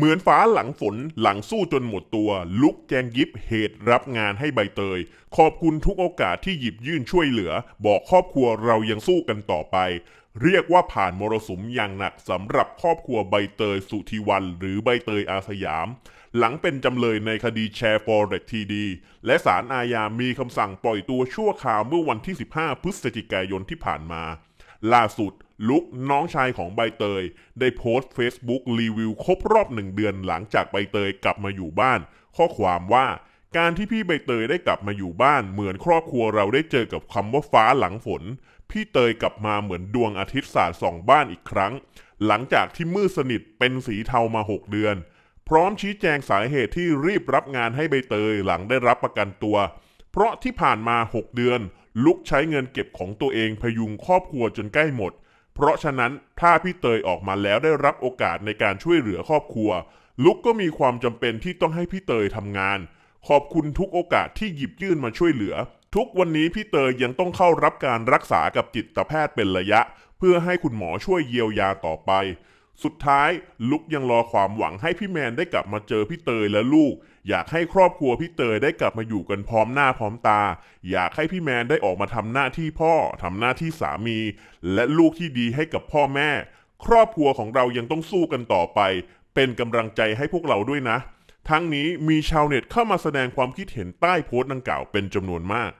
เหมือนฟ้าหลังฝนหลังสู้จนหมดตัวลุกแจงยิบเหตุรับงานให้ใบเตย ขอบคุณทุกโอกาสที่หยิบยื่นช่วยเหลือบอกครอบครัวเรายังสู้กันต่อไป เรียกว่าผ่านมรสุมอย่างหนักสำหรับครอบครัวใบเตยสุธีวันหรือใบเตยอาสยามหลังเป็นจำเลยในคดีแชร์ฟอร์เรกทีดีและศาลอาญามีคำสั่งปล่อยตัวชั่วคราวเมื่อวันที่ 15 พฤศจิกายนที่ผ่านมาล่าสุด ลุกน้องชายของใบเตย ได้โพสต์ Facebook รีวิวครบรอบหนึ่งเดือนหลังจากใบเตยกลับมาอยู่บ้าน ข้อความว่า การที่พี่ใบเตยได้กลับมาอยู่บ้านเหมือนครอบครัวเราได้เจอกับคำว่าฟ้าหลังฝน พี่เตยกลับมาเหมือนดวงอาทิตย์สาดส่องบ้านอีกครั้ง หลังจากที่มืดสนิทเป็นสีเทามาหกเดือนพร้อมชี้แจงสาเหตุที่รีบรับงานให้ใบเตยหลังได้รับประกันตัวเพราะที่ผ่านมา 6 เดือน ลุกใช้เงินเก็บของตัวเองพยุงครอบครัวจนใกล้หมด เพราะฉะนั้นถ้าพี่เตยออกมาแล้วได้รับโอกาสในการช่วยเหลือครอบครัว ลุกก็มีความจำเป็นที่ต้องให้พี่เตยทำงาน ขอบคุณทุกโอกาสที่หยิบยื่นมาช่วยเหลือ ทุกวันนี้พี่เตยยังต้องเข้ารับการรักษากับจิตแพทย์เป็นระยะ เพื่อให้คุณหมอช่วยเยียวยาต่อไปสุดท้ายลุกยังรอความหวังให้พี่แมนได้กลับมาเจอพี่เตย และลูก อยากให้ครอบครัวพี่เตยได้กลับมาอยู่กันพร้อมหน้าพร้อมตา อยากให้พี่แมนได้ออกมาทำหน้าที่พ่อทำหน้าที่สามี และลูกที่ดีให้กับพ่อแม่ ครอบครัวของเรายังต้องสู้กันต่อไป เป็นกำลังใจให้พวกเราด้วยนะ ทั้งนี้มีชาวเน็ตเข้ามาแสดงความคิดเห็นใต้โพสต์ดังกล่าวเป็นจำนวนมาก